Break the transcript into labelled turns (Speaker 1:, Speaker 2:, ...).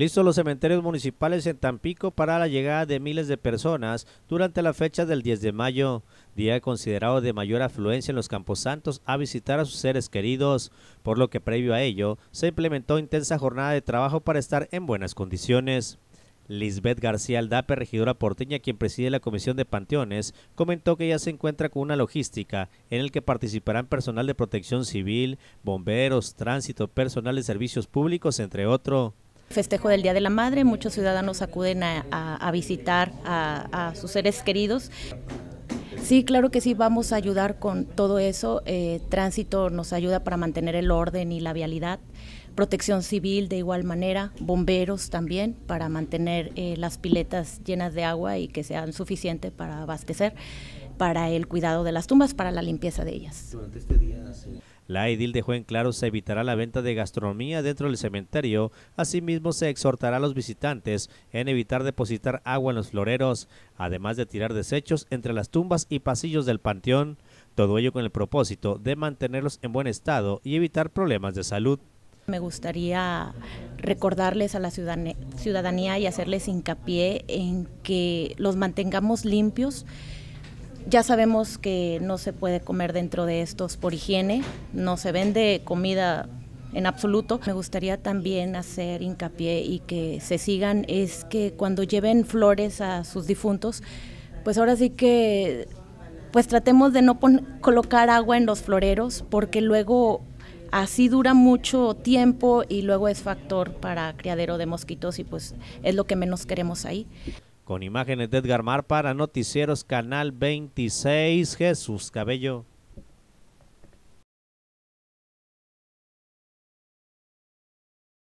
Speaker 1: Listos los cementerios municipales en Tampico para la llegada de miles de personas durante la fecha del 10 de mayo, día considerado de mayor afluencia en los camposantos a visitar a sus seres queridos, por lo que previo a ello se implementó intensa jornada de trabajo para estar en buenas condiciones. Lisbeth García Aldape, regidora porteña, quien preside la Comisión de Panteones, comentó que ya se encuentra con una logística en el que participarán personal de protección civil, bomberos, tránsito, personal de servicios públicos, entre otros.
Speaker 2: Festejo del Día de la Madre, muchos ciudadanos acuden a, visitar a, sus seres queridos. Sí, claro que sí, vamos a ayudar con todo eso. Eh, tránsito nos ayuda para mantener el orden y la vialidad. Protección civil de igual manera, bomberos también para mantener eh, las piletas llenas de agua y que sean suficientes para abastecer para el cuidado de las tumbas, para la limpieza de ellas. Este
Speaker 1: la edil dejó en claro se evitará la venta de gastronomía dentro del cementerio, asimismo se exhortará a los visitantes en evitar depositar agua en los floreros, además de tirar desechos entre las tumbas y pasillos del panteón, todo ello con el propósito de mantenerlos en buen estado y evitar problemas de salud.
Speaker 2: Me gustaría recordarles a la ciudadanía y hacerles hincapié en que los mantengamos limpios, ya sabemos que no se puede comer dentro de estos por higiene, no se vende comida en absoluto. Me gustaría también hacer hincapié y que se sigan es que cuando lleven flores a sus difuntos, pues ahora sí que pues tratemos de no colocar agua en los floreros porque luego así dura mucho tiempo y luego es factor para criadero de mosquitos y pues es lo que menos queremos ahí
Speaker 1: con imágenes de Edgar Mar para Noticieros Canal 26. Jesús Cabello.